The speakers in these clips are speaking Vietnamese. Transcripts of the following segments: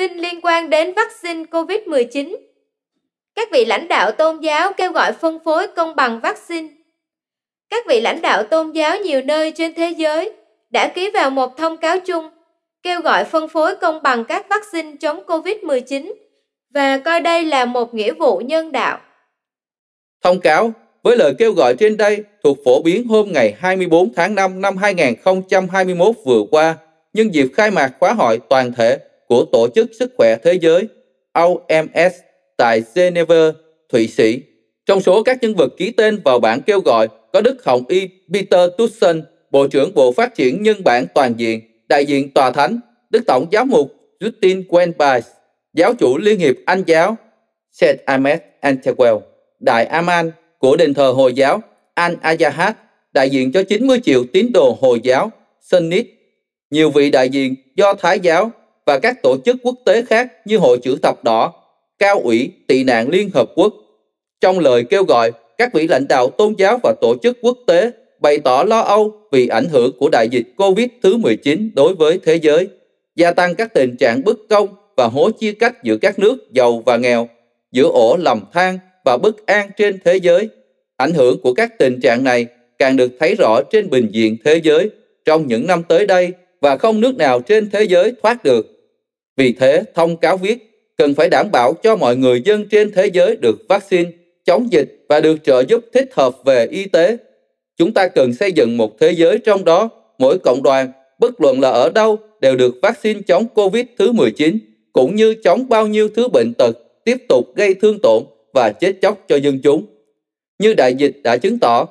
tin liên quan đến vaccine COVID-19. Các vị lãnh đạo tôn giáo kêu gọi phân phối công bằng vaccine. Các vị lãnh đạo tôn giáo nhiều nơi trên thế giới đã ký vào một thông cáo chung kêu gọi phân phối công bằng các vaccine chống COVID-19 và coi đây là một nghĩa vụ nhân đạo. Thông cáo với lời kêu gọi trên đây thuộc phổ biến hôm ngày 24 tháng 5 năm 2021 vừa qua nhân dịp khai mạc khóa hội toàn thể của Tổ chức Sức khỏe Thế giới OMS tại Geneva, Thụy Sĩ. Trong số các nhân vật ký tên vào bản kêu gọi có Đức Hồng Y Peter Tussen, Bộ trưởng Bộ Phát triển Nhân bản Toàn diện, đại diện Tòa Thánh, Đức Tổng Giáo mục Justin Quenbais, Giáo chủ Liên hiệp Anh giáo Seth Ahmed Antewell, Đại Aman của Đền thờ Hồi giáo Al Ayahat, đại diện cho 90 triệu tín đồ Hồi giáo Sunnit, nhiều vị đại diện do Thái giáo và các tổ chức quốc tế khác như Hội chữ thập đỏ, Cao ủy Tị nạn Liên Hợp Quốc. Trong lời kêu gọi, các vị lãnh đạo tôn giáo và tổ chức quốc tế bày tỏ lo âu vì ảnh hưởng của đại dịch Covid thứ 19 đối với thế giới, gia tăng các tình trạng bất công và hố chia cách giữa các nước giàu và nghèo, giữa ổ lầm than và bất an trên thế giới. Ảnh hưởng của các tình trạng này càng được thấy rõ trên bình diện thế giới trong những năm tới đây và không nước nào trên thế giới thoát được. Vì thế, thông cáo viết, cần phải đảm bảo cho mọi người dân trên thế giới được vaccine, chống dịch và được trợ giúp thích hợp về y tế. Chúng ta cần xây dựng một thế giới trong đó mỗi cộng đoàn, bất luận là ở đâu, đều được vaccine chống COVID thứ 19, cũng như chống bao nhiêu thứ bệnh tật tiếp tục gây thương tổn và chết chóc cho dân chúng. Như đại dịch đã chứng tỏ,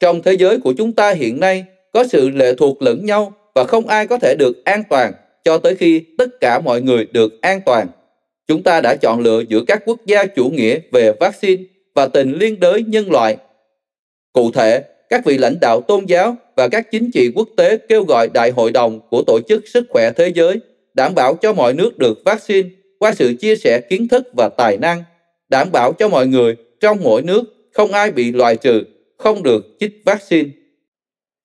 trong thế giới của chúng ta hiện nay có sự lệ thuộc lẫn nhau và không ai có thể được an toàn cho tới khi tất cả mọi người được an toàn. Chúng ta đã chọn lựa giữa các quốc gia chủ nghĩa về vaccine và tình liên đới nhân loại. Cụ thể, các vị lãnh đạo tôn giáo và các chính trị quốc tế kêu gọi Đại hội đồng của Tổ chức Sức khỏe Thế giới đảm bảo cho mọi nước được vaccine qua sự chia sẻ kiến thức và tài năng, đảm bảo cho mọi người trong mỗi nước không ai bị loại trừ, không được chích vaccine.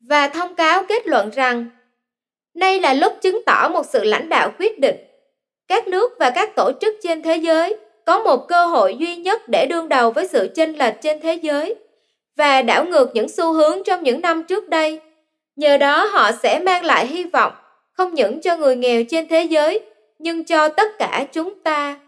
Và thông cáo kết luận rằng Nay là lúc chứng tỏ một sự lãnh đạo quyết định. Các nước và các tổ chức trên thế giới có một cơ hội duy nhất để đương đầu với sự chênh lệch trên thế giới và đảo ngược những xu hướng trong những năm trước đây. Nhờ đó họ sẽ mang lại hy vọng không những cho người nghèo trên thế giới nhưng cho tất cả chúng ta.